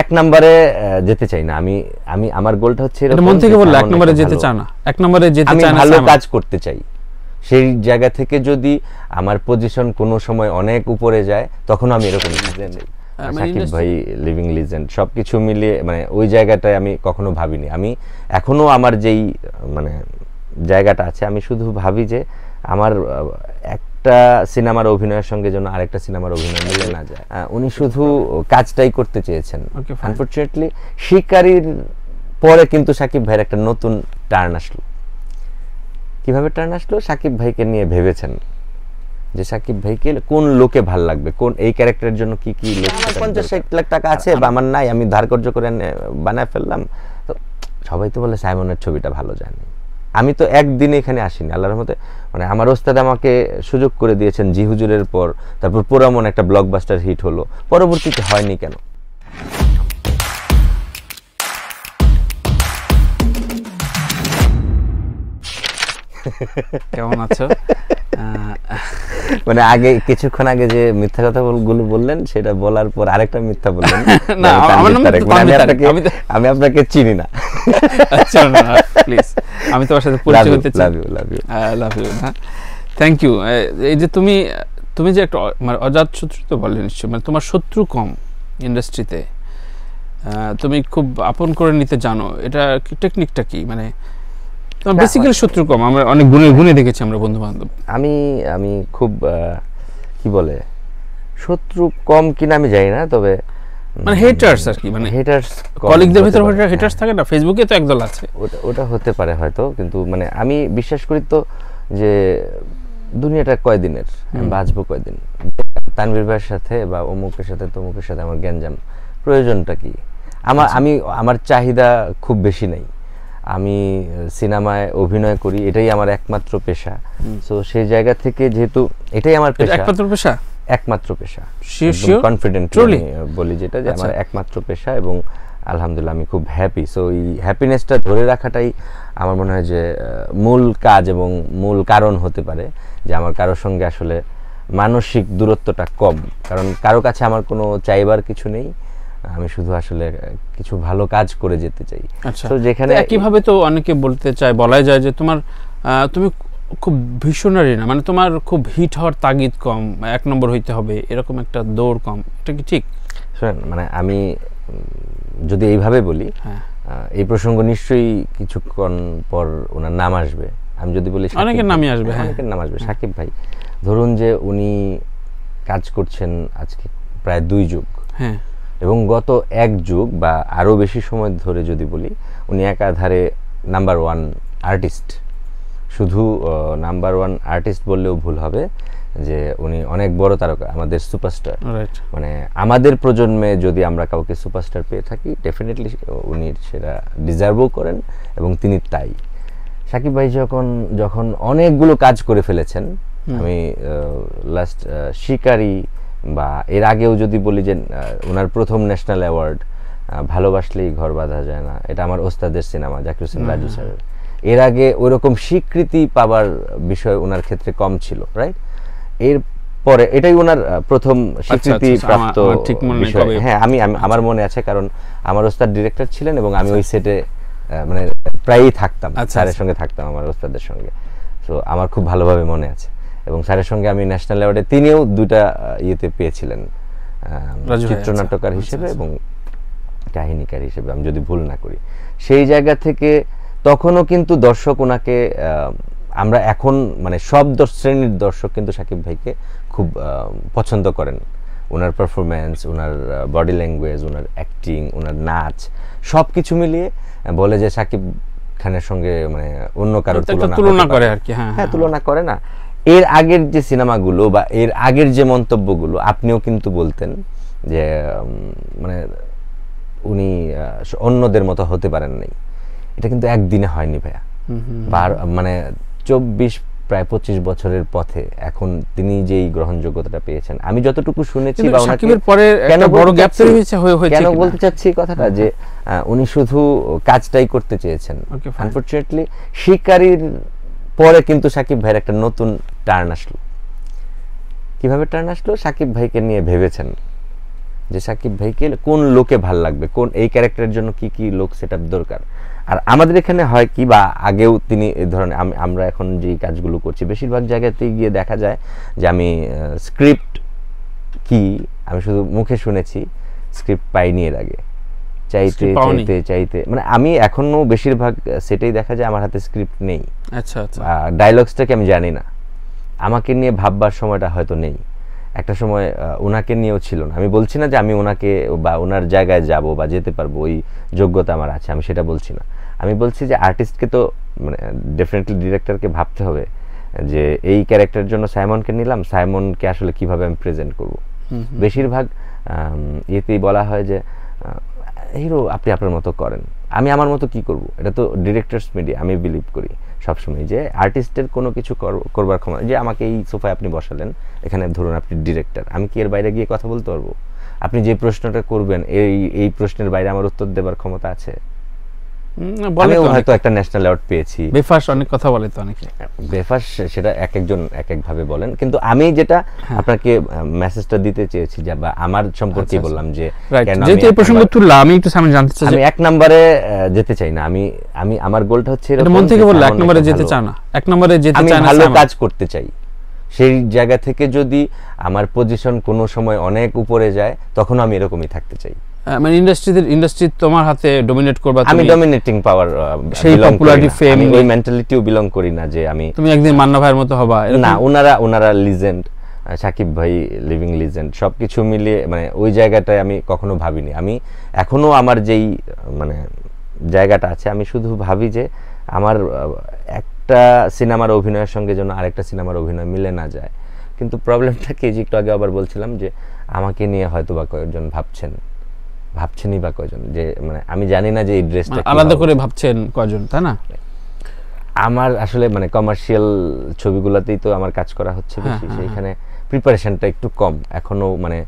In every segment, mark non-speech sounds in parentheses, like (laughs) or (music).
এক নম্বরে যেতে চাই না আমি আমি আমার গোলটা হচ্ছে মন থেকে বললে এক নম্বরে যেতে চাই না এক নম্বরে যেতে চাই না আমি ভালো কাজ করতে চাই সেই জায়গা থেকে যদি আমার পজিশন কোনো সময় অনেক উপরে যায় তখন আমি এরকম মানে সাকিব ভাই লিভিং লিজেন্ড সব কিছু মিলিয়ে মানে ওই জায়গাটায় আমি কখনো ভাবিনি আমি এখনো আমার যেই মানে জায়গাটা আছে আমি শুধু ভাবি যে আমার এক একটা সিনেমার অভিনয়ের সঙ্গে যেন আরেকটা সিনেমার অভিনয় মিলে না যায় উনি শুধু কাজটাই করতে চেয়েছেন আনফর্চুনেটলি শিকারির পরে কিন্তু সাকিব ভাইয়ের একটা নতুন টার্ন আসলো কিভাবে টার্ন আসলো সাকিব ভাইকে নিয়ে ভেবেছেন যে সাকিব ভাইকে কোন লোকে ভাল লাগবে কোন এই ক্যারেক্টারের জন্য কি কি পঞ্চাশ ষাট লাখ টাকা আছে বা আমার নাই আমি ধারকর্য করে বানায় ফেললাম তো সবাই তো বলে সাইমনের ছবিটা ভালো জানি আমি তো একদিন এখানে আসিনি আল্লাহ রহমতে মানে আমার ওস্তাদ আমাকে সুযোগ করে দিয়েছেন জি হুজুরের পর তারপর পোরামন একটা ব্লকবাস্টার হিট হলো পরবর্তীতে হয়নি কেন কেমন আছো (laughs) মানে আগে কিছুক্ষণ আগে যে মিথ্যা কথা গুলো বললেন সেটা বলার পর আরেকটা মিথ্যা বললেন (laughs) মানে মানে আমি আপনাকে চিনি না আচ্ছা, আমি তোমার সাথে পরিচয় হতে চাই love you love you thank you এই যে তুমি তুমি যে একটা মানে অজাত শত্রু তো বলে নিশ্চয় মানে তোমার শত্রু কম ইন্ডাস্ট্রিতে তুমি খুব আপন করে নিতে জানো এটা টেকনিকটা কি মানে বেসিক্যালি শত্রু কম আমরা অনেক গুণে গুণে দেখেছি আমরা বন্ধু বান্ধব আমি আমি খুব কি বলে শত্রু কম কিনা আমি জানি না তবে মানে হেটার্স আর কি মানে হেটার্স কলিগদের ভিতর হেটার্স থাকে না ফেসবুকে তো একদল আছে ওটা ওটা হতে পারে হয়তো কিন্তু মানে আমি বিশ্বাস করি তো যে দুনিয়াটা কয়দিনের বাঁচবো কয়দিন তানভীর ভাইয়ের সাথে বা অমুকের সাথে তমুকের সাথে আমার জ্ঞানজাম প্রয়োজনটা কি আমার আচ্ছা। আমি আমার চাহিদা খুব বেশি নেই আমি সিনেমায় অভিনয় করি এটাই আমার একমাত্র পেশা সো সেই জায়গা থেকে যেহেতু এটাই আমার পেশা একমাত্র পেশা একমাত্র পেশা কনফিডেন্ট বলি যেটা যে আচ্ছা। আমার একমাত্র পেশা এবং আলহামদুলিল্লাহ আমি খুব হ্যাপি সো এই হ্যাপিনেসটা ধরে রাখাটাই আমার মনে হয় যে মূল কাজ এবং মূল কারণ হতে পারে যে আমার কারোর সঙ্গে আসলে মানসিক দূরত্বটা কম কারণ কারো কাছে আমার কোনো চাইবার কিছু নেই আমি শুধু আসলে কিছু ভালো কাজ করে যেতে চাই আচ্ছা। তো যেখানে একইভাবে তো অনেকে বলতে চায় বলাই যায় যে তোমার তুমি খুব ভীষণারি না মানে তোমার খুব হিট হওয়ার তাগিদ কম এক নম্বর হইতে হবে এরকম একটা দৌড় কম এটা কি ঠিক শোনেন মানে আমি যদি এইভাবে বলি হ্যাঁ। এই প্রসঙ্গ নিশ্চয়ই কিছুক্ষণ পর ওনার নাম আসবে আমি যদি বলি অনেকের নামই আসবে হ্যাঁ, হ্যাঁ। অনেকের নাম আসবে সাকিব ভাই ধরুন যে উনি কাজ করছেন আজকে প্রায় দুই যুগ হ্যাঁ এবং গত এক যুগ বা আরও বেশি সময় ধরে যদি বলি উনি একাধারে নাম্বার ওয়ান আর্টিস্ট শুধু নাম্বার ওয়ান আর্টিস্ট বললেও ভুল হবে যে উনি অনেক বড় তারকা আমাদের সুপারস্টার মানে আমাদের প্রজন্মে যদি আমরা কাউকে সুপারস্টার পেয়ে থাকি ডেফিনেটলি উনি সেটা ডিজার্ভও করেন এবং তিনি তাই সাকিব ভাই যখন যখন অনেকগুলো কাজ করে ফেলেছেন আমি লাস্ট শিকারি বা এর আগেও যদি বলি যে ওনার প্রথম ন্যাশনাল অ্যাওয়ার্ড ভালোবাসলেই ঘর বাঁধা যায় না এটা আমার ওস্তাদের সিনেমা জাকির হোসেন রাজু স্যারের এর আগে ওই রকম স্বীকৃতি পাবার বিষয় ওনার ক্ষেত্রে কম ছিল রাইট এর পরে এটাই ওনার প্রথম আচ্ছা, আচ্ছা, স্বীকৃতি আচ্ছা, প্রাপ্ত বিষয় হ্যাঁ আমি আমার মনে আছে কারণ আমার ওস্তাদ ডিরেক্টর ছিলেন এবং আমি ওই সেটে মানে প্রায়ই থাকতাম স্যারের সঙ্গে থাকতাম আমার ওস্তাদের সঙ্গে তো আমার খুব ভালোভাবে মনে আছে এবং স্যারের সঙ্গে আমি ন্যাশনাল অ্যাওয়ার্ডে তিনিও দুটা ইয়েতে পেয়েছিলেন চিত্রনাট্যকার আচ্ছা। আচ্ছা, হিসেবে আচ্ছা। এবং কাহিনীকার হিসেবে আমি যদি ভুল না করি সেই জায়গা থেকে তখনও কিন্তু দর্শক ওনাকে আমরা এখন মানে সব শ্রেণীর দর্শক কিন্তু সাকিব ভাইকে খুব পছন্দ করেন ওনার পারফরম্যান্স ওনার বডি ল্যাঙ্গুয়েজ ওনার অ্যাক্টিং ওনার নাচ সব কিছু মিলিয়ে বলে যে সাকিব খানের সঙ্গে মানে অন্য কারোর তুলনা করে আর কি হ্যাঁ, হ্যাঁ, হ্যাঁ, হ্যাঁ। তুলনা করে না এর আগের যে সিনেমাগুলো বা এর আগের যে মন্তব্যগুলো আপনিও কিন্তু বলতেন যে মানে উনি অন্যদের মতো হতে পারেন নাই এটা কিন্তু একদিনে হয়নি ভাইয়া বার মানে চব্বিশ প্রায় পঁচিশ বছরের পথে এখন তিনি যেই গ্রহণযোগ্যতাটা পেয়েছেন আমি যতটুকু শুনেছি বা সাকিবের পরে কেন বড় গ্যাপ তৈরি হয়েছে কেন বলতে চাচ্ছি কথাটা যে উনি শুধু কাজটাই করতে চেয়েছেন আনফরচুনেটলি শিকারীর পরে কিন্তু সাকিব ভাইয়ের একটা নতুন টার্ন আসলো কীভাবে টার্ন আসলো সাকিব ভাইকে নিয়ে ভেবেছেন যে সাকিব ভাইকে কোন লোকে ভাল লাগবে কোন এই ক্যারেক্টারের জন্য কি কি লোক সেট দরকার আর আমাদের এখানে হয় কি বা আগেও তিনি এই ধরনের আমরা এখন যে কাজগুলো করছি বেশিরভাগ জায়গাতেই গিয়ে দেখা যায় যে আমি স্ক্রিপ্ট কি আমি শুধু মুখে শুনেছি স্ক্রিপ্ট পাইনি এর আগে চাইতে চাইতে চাইতে মানে আমি এখনও বেশিরভাগ সেটাই দেখা যায় আমার হাতে স্ক্রিপ্ট নেই আচ্ছা আচ্ছা ডায়লগসটাকে আমি জানি না আমাকে নিয়ে ভাববার সময়টা হয়তো নেই একটা সময় ওনাকে নিয়েও ছিল না আমি বলছি না যে আমি ওনাকে বা ওনার জায়গায় যাব বা যেতে পারবো ওই যোগ্যতা আমার আছে আমি সেটা বলছি না আমি বলছি যে আর্টিস্টকে তো মানে ডেফিনেটলি ডিরেক্টরকে ভাবতে হবে যে এই ক্যারেক্টারের জন্য সাইমনকে নিলাম সাইমনকে আসলে কিভাবে আমি প্রেজেন্ট করব বেশিরভাগ ইয়েতেই বলা হয় যে হিরো আপনি আপনার মতো করেন আমি আমার মতো কি করব এটা তো ডিরেক্টরস মিডিয়া আমি বিলিভ করি সবসময় যে আর্টিস্টের কোনো কিছু করবার ক্ষমতা যে আমাকে এই সোফায় আপনি বসালেন এখানে ধরুন আপনি ডিরেক্টর আমি কি এর বাইরে গিয়ে কথা বলতে পারবো আপনি যে প্রশ্নটা করবেন এই এই প্রশ্নের বাইরে আমার উত্তর দেবার ক্ষমতা আছে আমিও হয়তো একটা ন্যাশনাল অ্যাওয়ার্ড পেয়েছি বেফাস অনেক কথা বলে তো অনেকে হ্যাঁ, বেফাস সেটা এক একজন এক এক ভাবে বলেন কিন্তু আমি যেটা হ্যাঁ। আপনাকে মেসেজটা দিতে চেয়েছি যে বা আমার সম্পর্কে আচ্ছা, আচ্ছা। বললাম যে যেহেতু এই প্রসঙ্গ তুললাম আমি একটু সামনে জানতে চাই আমি এক নম্বরে যেতে চাই না আমি আমি আমার গোলটা হচ্ছে এরকম মন থেকে বললাম এক নম্বরে যেতে চাও না এক নম্বরে যেতে চাই না ভালো কাজ করতে চাই সেই জায়গা থেকে যদি আমার পজিশন কোনো সময় অনেক উপরে যায় তখন আমি এরকমই থাকতে চাই মানে ইন্ডাস্ট্রিতে ইন্ডাস্ট্রি তোমার হাতে ডমিনেট করবা আমি ডমিনেটিং পাওয়ার সেই পপুলারিটি ফেম ওই মেন্টালিটিও বিলং করি না যে আমি তুমি একদিন মান্না ভাইয়ের মতো হবা না ওনারা ওনারা লিজেন্ড সাকিব ভাই লিভিং লিজেন্ড সব কিছু মিলিয়ে মানে ওই জায়গাটায় আমি কখনো ভাবিনি আমি এখনো আমার যেই মানে জায়গাটা আছে আমি শুধু ভাবি যে আমার একটা সিনেমার অভিনয়ের সঙ্গে যেন আরেকটা সিনেমার অভিনয় মিলে না যায় কিন্তু প্রবলেমটা কি যে একটু আগে আবার বলছিলাম যে আমাকে নিয়ে হয়তো বা কয়েকজন ভাবছেন ভাবছেনই বা কয়জন যে মানে আমি জানি না যে এই ড্রেসটা মানে আলাদা করে ভাবছেন কয়জন তাই না আমার আসলে মানে কমার্শিয়াল ছবিগুলোতেই তো আমার কাজ করা হচ্ছে হ্যাঁ, বেশি হ্যাঁ, সেইখানে হ্যাঁ। প্রিপারেশনটা একটু কম এখনো মানে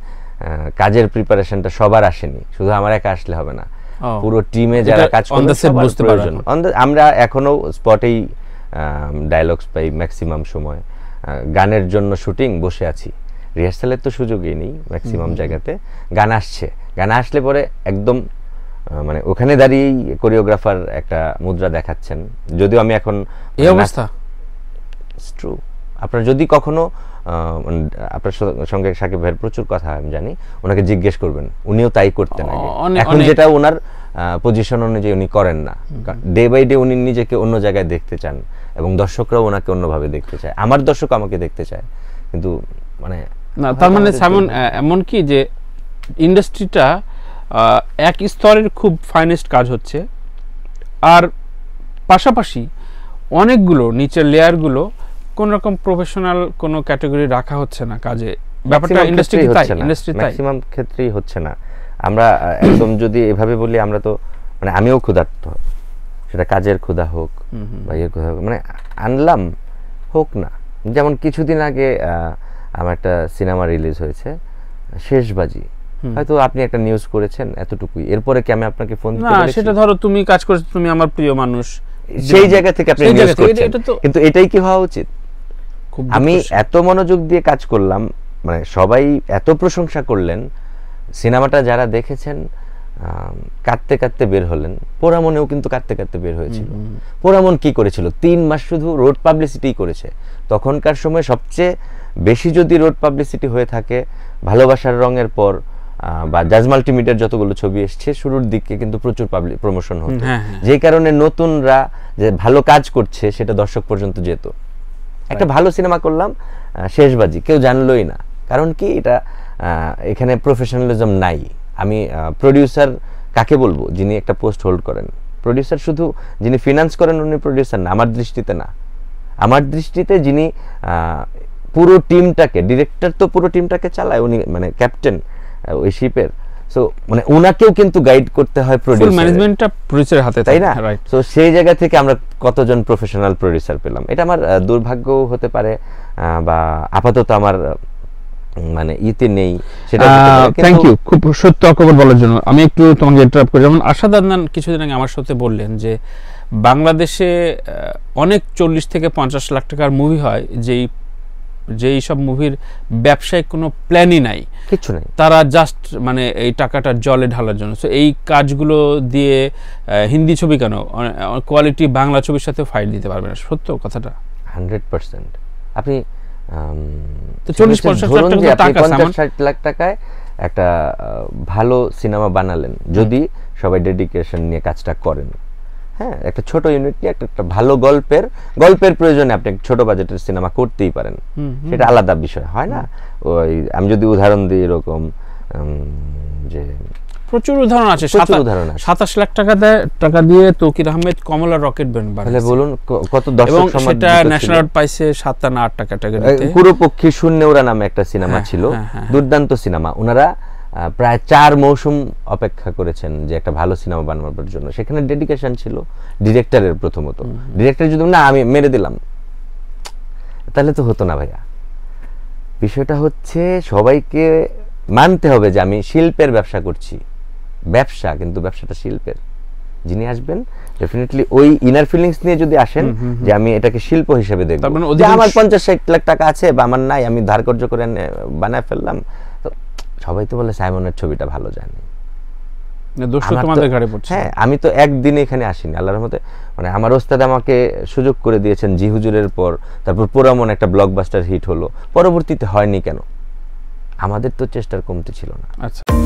কাজের প্রিপারেশনটা সবার আসেনি শুধু আমার একা আসলে হবে না পুরো টিমে যারা কাজ করে করছে আমরা এখনো স্পটেই ডায়লগস পাই ম্যাক্সিমাম সময় গানের জন্য শুটিং বসে আছি রিহার্সালের তো সুযোগই নেই ম্যাক্সিমাম জায়গাতে গান আসছে গান আসলে পরে একদম মানে ওখানে দাঁড়িয়েই কোরিওগ্রাফার একটা মুদ্রা দেখাচ্ছেন যদিও আমি এখন এই মানে অবস্থা ট্রু আপনার যদি কখনো আপনার সঙ্গে সাকিব ভাইয়ের প্রচুর কথা আমি জানি ওনাকে জিজ্ঞেস করবেন উনিও তাই করতেন এখন যেটা ওনার পজিশন অনুযায়ী উনি করেন না ডে বাই ডে উনি নিজেকে অন্য জায়গায় দেখতে চান এবং দর্শকরাও ওনাকে অন্যভাবে দেখতে চায় আমার দর্শক আমাকে দেখতে চায় কিন্তু মানে না তার মানে এমন কি যে ইন্ডাস্ট্রিটা এক স্তরের খুব ফাইনেস্ট কাজ হচ্ছে আর পাশাপাশি অনেকগুলো নিচের লেয়ারগুলো কোন রকম প্রফেশনাল কোনো ক্যাটাগরি রাখা হচ্ছে না কাজে ব্যাপারটা ইন্ডাস্ট্রি তাই ইন্ডাস্ট্রি তাই ম্যাক্সিমাম ক্ষেত্রেই হচ্ছে না আমরা একদম যদি এভাবে বলি আমরা তো মানে আমিও ক্ষুধার্ত সেটা কাজের ক্ষুধা হোক বা ইয়ের ক্ষুধা হোক মানে আনলাম হোক না যেমন কিছুদিন আগে আমার একটা সিনেমা রিলিজ হয়েছে শেষবাজি হয়তো আপনি একটা নিউজ করেছেন এতটুকুই এরপরে কি আমি আপনাকে ফোন না সেটা ধরো তুমি কাজ করছো তুমি আমার প্রিয় মানুষ সেই জায়গা থেকে আপনি নিউজ করছেন কিন্তু এটাই কি হওয়া উচিত আমি এত মনোযোগ দিয়ে কাজ করলাম মানে সবাই এত প্রশংসা করলেন সিনেমাটা যারা দেখেছেন কাঁদতে কাঁদতে বের হলেন পোড়ামনেও কিন্তু কাঁদতে কাঁদতে বের হয়েছিল পোড়ামন কি করেছিল তিন মাস শুধু রোড পাবলিসিটি করেছে তখনকার সময় সবচেয়ে বেশি যদি রোড পাবলিসিটি হয়ে থাকে ভালোবাসার রঙের পর বা জাজ মাল্টিমিডিয়ার যতগুলো ছবি এসছে শুরুর দিকে কিন্তু প্রচুর পাবলিক প্রমোশন হতো হ্যাঁ, হ্যাঁ। যে কারণে নতুনরা যে ভালো কাজ করছে সেটা দর্শক পর্যন্ত যেত একটা ভালো সিনেমা করলাম শেষবাজি কেউ জানলোই না কারণ কি এটা এখানে প্রফেশনালিজম নাই আমি প্রডিউসার কাকে বলবো যিনি একটা পোস্ট হোল্ড করেন প্রডিউসার শুধু যিনি ফিনান্স করেন উনি প্রডিউসার না আমার দৃষ্টিতে না আমার দৃষ্টিতে যিনি পুরো টিমটাকে ডিরেক্টর তো পুরো টিমটাকে চালায় উনি মানে ক্যাপ্টেন ওই শিপের সো মানে ওনাকেও কিন্তু গাইড করতে হয় প্রোডিউসার ফুল ম্যানেজমেন্টটা প্রোডিউসার হাতে তাই না সো সেই জায়গা থেকে আমরা কতজন প্রফেশনাল প্রোডিউসার পেলাম এটা আমার দুর্ভাগ্য হতে পারে বা আপাতত আমার মানে ইতে নেই সেটা থ্যাংক ইউ খুব সত্য খবর বলার জন্য আমি একটু তোমাকে ইন্টারাপ করি যেমন আশা আদনান কিছুদিন আগে আমার সাথে বললেন যে বাংলাদেশে অনেক চল্লিশ থেকে পঞ্চাশ লাখ টাকার মুভি হয় যেই যে এইসব মুভির ব্যবসায়িক কোনো প্ল্যানই নাই কিছু নাই তারা জাস্ট মানে এই টাকাটা জলে ঢালার জন্য সো এই কাজগুলো দিয়ে হিন্দি ছবি কেন কোয়ালিটি বাংলা ছবির সাথে ফাইল দিতে পারবে না সত্য কথাটা হান্ড্রেড পার্সেন্ট আপনি লাখ টাকায় একটা ভালো সিনেমা বানালেন যদি সবাই ডেডিকেশন নিয়ে কাজটা করেন হ্যাঁ একটা ছোট ইউনিট নিয়ে একটা একটা ভালো গল্পের গল্পের প্রয়োজনে আপনি ছোট বাজেটের সিনেমা করতেই পারেন সেটা আলাদা বিষয় হয় না ওই আমি যদি উদাহরণ দিই এরকম যে প্রচুর উদাহরণ আছে প্রচুর উদাহরণ আছে সাতাশ লাখ টাকা দেয় টাকা দিয়ে তৌকির আহমেদ কমলা রকেট ব্যান্ড তাহলে বলুন কত দর্শক সমাজ সেটা ন্যাশনাল আর্ট পাইছে 7 না 8 টাকা টাকা দিয়ে পুরো পক্ষী শূন্য ওরা নামে একটা সিনেমা হ্যাঁ, ছিল হ্যাঁ, হ্যাঁ, দুর্দান্ত সিনেমা ওনারা প্রায় চার মৌসুম অপেক্ষা করেছেন যে একটা ভালো সিনেমা বানাবার জন্য সেখানে ডেডিকেশন ছিল ডিরেক্টরের প্রথমত ডিরেক্টর যদি না আমি মেরে দিলাম তাহলে তো হতো না ভাইয়া বিষয়টা হচ্ছে সবাইকে মানতে হবে যে আমি শিল্পের ব্যবসা করছি ব্যবসা কিন্তু ব্যবসাটা শিল্পের যিনি আসবেন ডেফিনেটলি ওই ইনার ফিলিংস নিয়ে যদি আসেন যে আমি এটাকে শিল্প হিসেবে দেখব মানে আমার পঞ্চাশ ষাট লাখ টাকা আছে বা আমার নাই আমি ধার কর্য করে বানায় ফেললাম সবাই তো বলে সাইমনের ছবিটা ভালো জানি হ্যাঁ আমি তো একদিনে এখানে আসিনি আল্লাহর মতে মানে আমার ওস্তাদ আমাকে সুযোগ করে দিয়েছেন জি হুজুরের পর তারপর পোরামন একটা ব্লকবাস্টার হিট হলো পরবর্তীতে হয়নি কেন আমাদের তো চেষ্টার কমতি ছিল না আচ্ছা